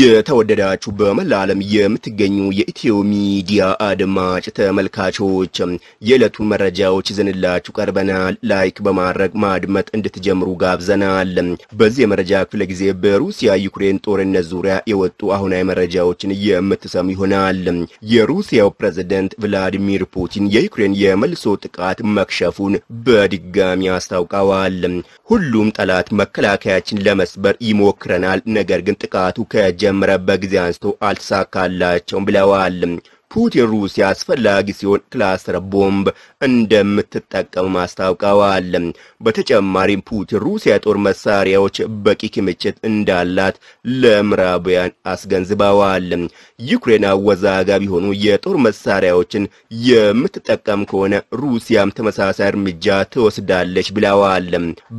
የተወደዳችሁ በመላ ዓለም የምትገኙ የኢትዮ ሚዲያ አድማጭ ተመልካቾች የዕለቱን መረጃዎች ይዘንላችሁ ቀርበናል። ላይክ በማድረግ ማድመጥ እንድትጀምሩ ጋብዘናል። በዚህ የመረጃ ክፍለ ጊዜ በሩሲያ ዩክሬን ጦርነት ዙሪያ የወጡ አሁናዊ መረጃዎችን የምትሰሙ ይሆናል። የሩሲያው ፕሬዝደንት ቭላዲሚር ፑቲን የዩክሬን የመልሶ ጥቃት መክሸፉን በድጋሚ አስታውቀዋል። ሁሉም ጠላት መከላከያችን ለመስበር ይሞክረናል፣ ነገር ግን ጥቃቱ ከእጅ ጀምረ በጊዜ አንስቶ አልተሳካላቸውም ብለዋል። ፑቲን ሩሲያ አስፈላጊ ሲሆን ክላስተር ቦምብ እንደምትጠቀም አስታውቀዋል። በተጨማሪም ፑቲን ሩሲያ የጦር መሳሪያዎች በቂ ክምችት እንዳላት ለምዕራባውያን አስገንዝበዋል። ዩክሬን አወዛጋቢ የሆኑ የጦር መሳሪያዎችን የምትጠቀም ከሆነ ሩሲያም ተመሳሳይ እርምጃ ትወስዳለች ብለዋል።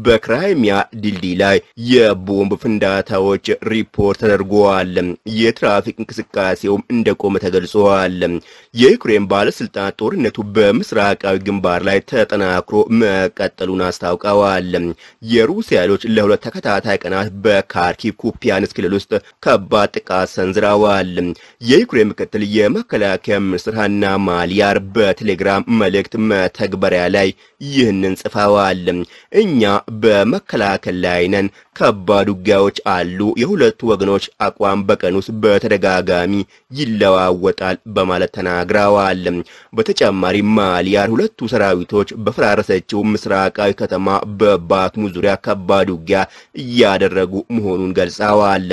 በክራይሚያ ድልድይ ላይ የቦምብ ፍንዳታዎች ሪፖርት ተደርገዋል። የትራፊክ እንቅስቃሴውም እንደቆመ ተገልጿል። የዩክሬን ባለስልጣናት ጦርነቱ በምስራቃዊ ግንባር ላይ ተጠናክሮ መቀጠሉን አስታውቀዋል። የሩሲያ ኃይሎች ለሁለት ተከታታይ ቀናት በካርኪቭ ኩፒያንስ ክልል ውስጥ ከባድ ጥቃት ሰንዝረዋል። የዩክሬን ምክትል የመከላከያ ሚኒስትር ሀና ማሊያር በቴሌግራም መልእክት መተግበሪያ ላይ ይህንን ጽፈዋል። እኛ በመከላከል ላይ ነን። ከባድ ውጊያዎች አሉ። የሁለቱ ወገኖች አቋም በቀን ውስጥ በተደጋጋሚ ይለዋወጣል በማ በማለት ተናግረዋል። በተጨማሪም ማሊያር ሁለቱ ሰራዊቶች በፈራረሰችው ምስራቃዊ ከተማ በባክሙ ዙሪያ ከባድ ውጊያ እያደረጉ መሆኑን ገልጸዋል።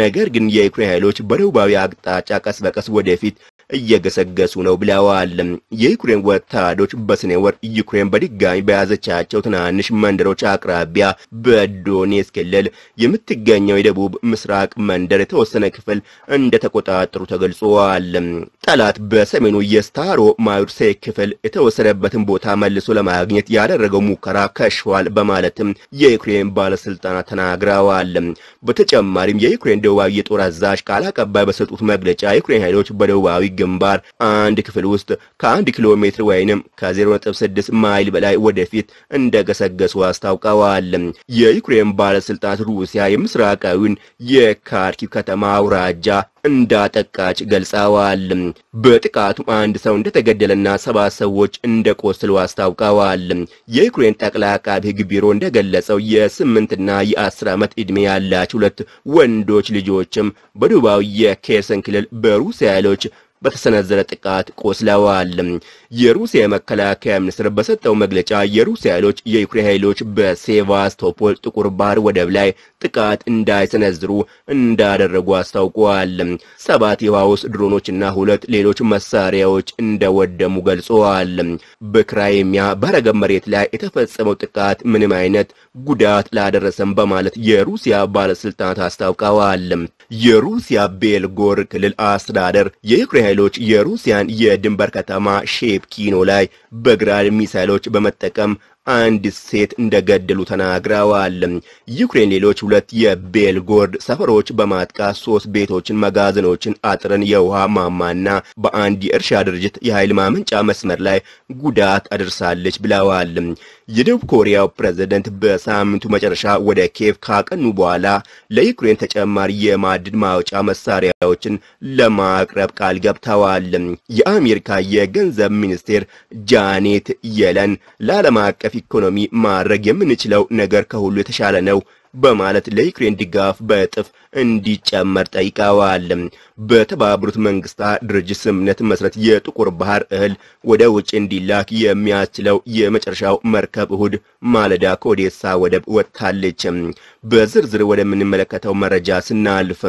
ነገር ግን የዩክሬን ኃይሎች በደቡባዊ አቅጣጫ ቀስ በቀስ ወደፊት እየገሰገሱ ነው ብለዋል። የዩክሬን ወታደሮች በሰኔ ወር ዩክሬን በድጋሚ በያዘቻቸው ትናንሽ መንደሮች አቅራቢያ በዶኔትስክ ክልል የምትገኘው የደቡብ ምስራቅ መንደር የተወሰነ ክፍል እንደተቆጣጠሩ ተገልጿል። ጠላት በሰሜኑ የስታሮ ማዩርሴ ክፍል የተወሰነበትን ቦታ መልሶ ለማግኘት ያደረገው ሙከራ ከሽፏል በማለትም የዩክሬን ባለስልጣናት ተናግረዋል። በተጨማሪም የዩክሬን ደቡባዊ የጦር አዛዥ ቃል አቀባይ በሰጡት መግለጫ የዩክሬን ኃይሎች በደቡባዊ ግንባር አንድ ክፍል ውስጥ ከአንድ ኪሎ ሜትር ወይንም ከ0.6 ማይል በላይ ወደፊት እንደገሰገሱ አስታውቀዋል። የዩክሬን ባለስልጣናት ሩሲያ የምስራቃዊውን የካርኪቭ ከተማ አውራጃ እንዳጠቃች ገልጸዋል። በጥቃቱም አንድ ሰው እንደተገደለና ሰባት ሰዎች እንደቆሰሉ አስታውቀዋል። የዩክሬን ጠቅላይ አቃቢ ሕግ ቢሮ እንደገለጸው የስምንትና የአስር ዓመት ዕድሜ ያላቸው ሁለት ወንዶች ልጆችም በደቡባዊ የኬርሰን ክልል በሩሲያ ኃይሎች በተሰነዘረ ጥቃት ቆስለዋል። የሩሲያ መከላከያ ሚኒስትር በሰጠው መግለጫ የሩሲያ ኃይሎች የዩክሬን ኃይሎች በሴቫስቶፖል ጥቁር ባህር ወደብ ላይ ጥቃት እንዳይሰነዝሩ እንዳደረጉ አስታውቀዋል። ሰባት የውሃ ውስጥ ድሮኖችና ሁለት ሌሎች መሳሪያዎች እንደወደሙ ገልጸዋል። በክራይሚያ በረገብ መሬት ላይ የተፈጸመው ጥቃት ምንም አይነት ጉዳት ላደረሰም በማለት የሩሲያ ባለስልጣናት አስታውቀዋል። የሩሲያ ቤልጎር ክልል አስተዳደር የዩክሬን ኃይሎች የሩሲያን የድንበር ከተማ ሼፕኪኖ ላይ በግራድ ሚሳይሎች በመጠቀም አንድ ሴት እንደገደሉ ተናግረዋል። ዩክሬን ሌሎች ሁለት የቤልጎርድ ሰፈሮች በማጥቃት ሶስት ቤቶችን፣ መጋዘኖችን፣ አጥርን፣ የውሃ ማማና በአንድ የእርሻ ድርጅት የኃይል ማመንጫ መስመር ላይ ጉዳት አድርሳለች ብለዋል። የደቡብ ኮሪያው ፕሬዝደንት በሳምንቱ መጨረሻ ወደ ኬቭ ካቀኑ በኋላ ለዩክሬን ተጨማሪ የማዕድን ማውጫ መሳሪያዎችን ለማቅረብ ቃል ገብተዋል። የአሜሪካ የገንዘብ ሚኒስቴር ጃኔት የለን ለዓለም አቀፍ አቀፍ ኢኮኖሚ ማድረግ የምንችለው ነገር ከሁሉ የተሻለ ነው በማለት ለዩክሬን ድጋፍ በእጥፍ እንዲጨመር ጠይቀዋል። በተባበሩት መንግስታት ድርጅት ስምምነት መሰረት የጥቁር ባህር እህል ወደ ውጭ እንዲላክ የሚያስችለው የመጨረሻው መርከብ እሁድ ማለዳ ከኦዴሳ ወደብ ወጥታለች። በዝርዝር ወደምንመለከተው መረጃ ስናልፍ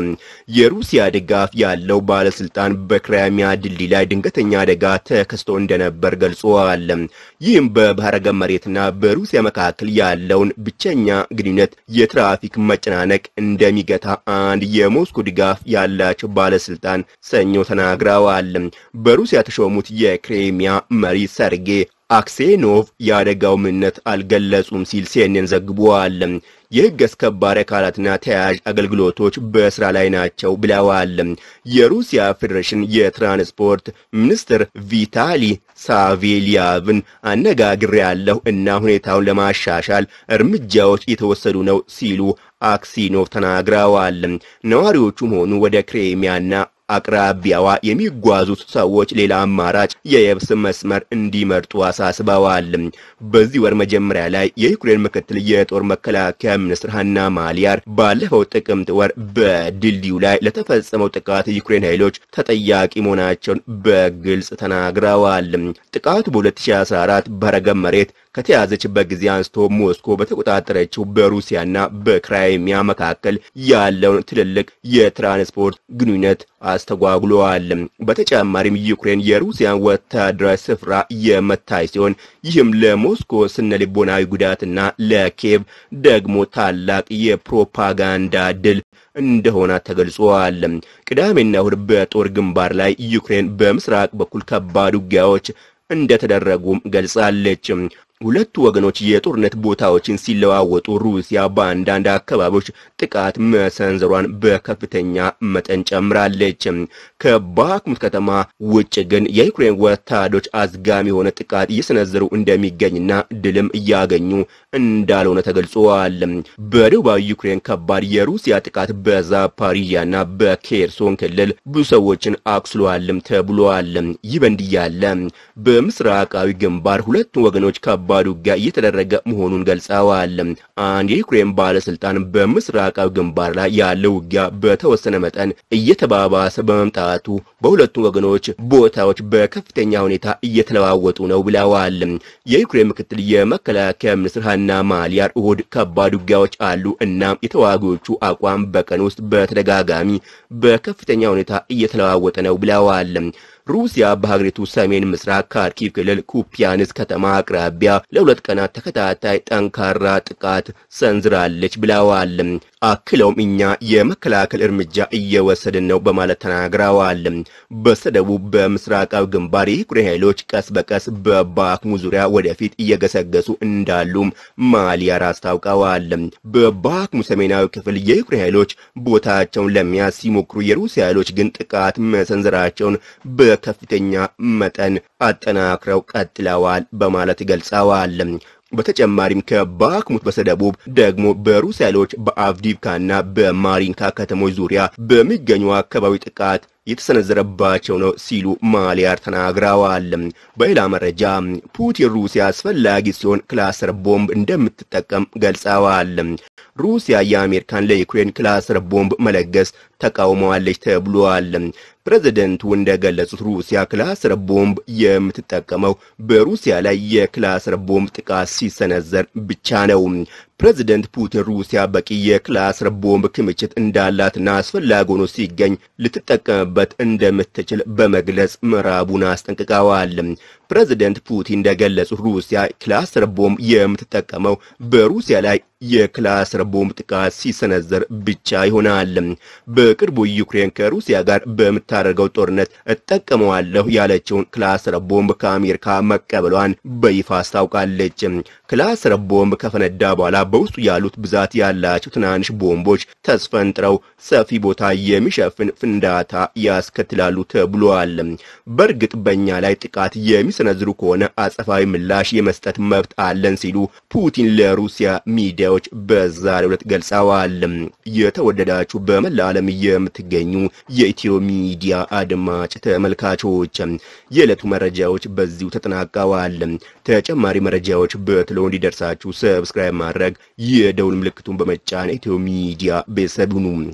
የሩሲያ ድጋፍ ያለው ባለስልጣን በክራይሚያ ድልድይ ላይ ድንገተኛ አደጋ ተከስቶ እንደነበር ገልጿል። ይህም በባህረ ገብ መሬትና በሩሲያ መካከል ያለውን ብቸኛ ግንኙነት የትራፊክ መጨናነቅ እንደሚገታ አንድ የሞስኮ ድጋፍ ያላቸው ባለ ባለስልጣን ሰኞ ተናግረዋል። በሩሲያ የተሾሙት የክሬሚያ መሪ ሰርጌ አክሴኖቭ የአደጋው ምንነት አልገለጹም ሲል ሲኤንኤን ዘግቧል። የህግ አስከባሪ አካላትና ተያያዥ አገልግሎቶች በስራ ላይ ናቸው ብለዋል። የሩሲያ ፌዴሬሽን የትራንስፖርት ሚኒስትር ቪታሊ ሳቬሊያቭን አነጋግሬያለሁ እና ሁኔታውን ለማሻሻል እርምጃዎች እየተወሰዱ ነው ሲሉ አክሲኖቭ ተናግረዋል። ነዋሪዎቹም ሆኑ ወደ ክሬሚያና አቅራቢያዋ የሚጓዙት ሰዎች ሌላ አማራጭ የየብስ መስመር እንዲመርጡ አሳስበዋል። በዚህ ወር መጀመሪያ ላይ የዩክሬን ምክትል የጦር መከላከያ ሚኒስትር ሃና ማሊያር ባለፈው ጥቅምት ወር በድልድዩ ላይ ለተፈጸመው ጥቃት የዩክሬን ኃይሎች ተጠያቂ መሆናቸውን በግልጽ ተናግረዋል። ጥቃቱ በ2014 በረገብ መሬት ከተያዘችበት ጊዜ አንስቶ ሞስኮ በተቆጣጠረችው በሩሲያና በክራይሚያ መካከል ያለውን ትልልቅ የትራንስፖርት ግንኙነት አስተጓጉለዋል። በተጨማሪም ዩክሬን የሩሲያን ወታደራዊ ስፍራ የመታች ሲሆን ይህም ለሞስኮ ስነ ጉዳትና ለኬቭ ደግሞ ታላቅ የፕሮፓጋንዳ ድል እንደሆነ ተገልጿል። ቅዳሜና እሁድ በጦር ግንባር ላይ ዩክሬን በምስራቅ በኩል ከባድ ውጊያዎች እንደተደረጉም ገልጻለች። ሁለቱ ወገኖች የጦርነት ቦታዎችን ሲለዋወጡ ሩሲያ በአንዳንድ አካባቢዎች ጥቃት መሰንዘሯን በከፍተኛ መጠን ጨምራለች። ከባክሙት ከተማ ውጭ ግን የዩክሬን ወታደሮች አዝጋሚ የሆነ ጥቃት እየሰነዘሩ እንደሚገኝና ድልም እያገኙ እንዳልሆነ ተገልጿል። በደቡባዊ ዩክሬን ከባድ የሩሲያ ጥቃት በዛፓሪያና በኬርሶን ክልል ብዙ ሰዎችን አቁስሏልም ተብሏል። ይህ በእንዲህ በምስራቃዊ ግንባር ሁለቱ ወገኖች ከ ከባድ ውጊያ እየተደረገ መሆኑን ገልጸዋል። አንድ የዩክሬን ባለስልጣን በምስራቃዊ ግንባር ላይ ያለው ውጊያ በተወሰነ መጠን እየተባባሰ በመምጣቱ በሁለቱ ወገኖች ቦታዎች በከፍተኛ ሁኔታ እየተለዋወጡ ነው ብለዋል። የዩክሬን ምክትል የመከላከያ ሚኒስትር ሀና ማሊያር እሁድ ከባድ ውጊያዎች አሉ፣ እናም የተዋጊዎቹ አቋም በቀን ውስጥ በተደጋጋሚ በከፍተኛ ሁኔታ እየተለዋወጠ ነው ብለዋል። ሩሲያ በሀገሪቱ ሰሜን ምስራቅ ካርኪቭ ክልል ኩፒያንስ ከተማ አቅራቢያ ለሁለት ቀናት ተከታታይ ጠንካራ ጥቃት ሰንዝራለች ብለዋል። አክለውም እኛ የመከላከል እርምጃ እየወሰድን ነው በማለት ተናግረዋል። በሰደቡ በምስራቃዊ ግንባር የኩሬ ኃይሎች ቀስ በቀስ በባክሙ ዙሪያ ወደፊት እየገሰገሱ እንዳሉ ማሊያር አስታውቀዋል። በባክሙ ሰሜናዊ ክፍል የኩሬ ኃይሎች ቦታቸውን ለመያዝ ሲሞክሩ፣ የሩሲያ ኃይሎች ግን ጥቃት መሰንዘራቸውን በከፍተኛ መጠን አጠናክረው ቀጥለዋል በማለት ገልጸዋል። በተጨማሪም ከባክሙት በስተደቡብ ደግሞ በሩሲያ ኃይሎች በአቭዲቭካና በማሪንካ ከተሞች ዙሪያ በሚገኙ አካባቢ ጥቃት የተሰነዘረባቸው ነው ሲሉ ማሊያር ተናግረዋል። በሌላ መረጃ ፑቲን ሩሲያ አስፈላጊ ሲሆን ክላስተር ቦምብ እንደምትጠቀም ገልጸዋል። ሩሲያ የአሜሪካን ለዩክሬን ክላስተር ቦምብ መለገስ ተቃውመዋለች ተብሏል። ፕሬዚደንቱ እንደገለጹት ሩሲያ ክላስተር ቦምብ የምትጠቀመው በሩሲያ ላይ የክላስተር ቦምብ ጥቃት ሲሰነዘር ብቻ ነው። ፕሬዚደንት ፑቲን ሩሲያ በቂ የክላስር ቦምብ ክምችት እንዳላትና አስፈላጊ ሆኖ ሲገኝ ልትጠቀምበት እንደምትችል በመግለጽ ምዕራቡን አስጠንቅቀዋል። ፕሬዝደንት ፑቲን እንደገለጹ ሩሲያ ክላስተር ቦምብ የምትጠቀመው በሩሲያ ላይ የክላስተር ቦምብ ጥቃት ሲሰነዘር ብቻ ይሆናል። በቅርቡ ዩክሬን ከሩሲያ ጋር በምታደርገው ጦርነት እጠቀመዋለሁ ያለችውን ክላስተር ቦምብ ከአሜሪካ መቀበሏን በይፋ አስታውቃለች። ክላስተር ቦምብ ከፈነዳ በኋላ በውስጡ ያሉት ብዛት ያላቸው ትናንሽ ቦምቦች ተስፈንጥረው ሰፊ ቦታ የሚሸፍን ፍንዳታ ያስከትላሉ ተብሏል። በእርግጥ በእኛ ላይ ጥቃት የሚሰ የሚሰነዝሩ ከሆነ አጸፋዊ ምላሽ የመስጠት መብት አለን ሲሉ ፑቲን ለሩሲያ ሚዲያዎች በዛሬው ዕለት ገልጸዋል። የተወደዳችሁ በመላ ዓለም የምትገኙ የኢትዮ ሚዲያ አድማጭ ተመልካቾች የዕለቱ መረጃዎች በዚሁ ተጠናቀዋል። ተጨማሪ መረጃዎች በትሎ እንዲደርሳችሁ ሰብስክራይብ ማድረግ የደውል ምልክቱን በመጫን ኢትዮ ሚዲያ ቤተሰብ ሁኑ።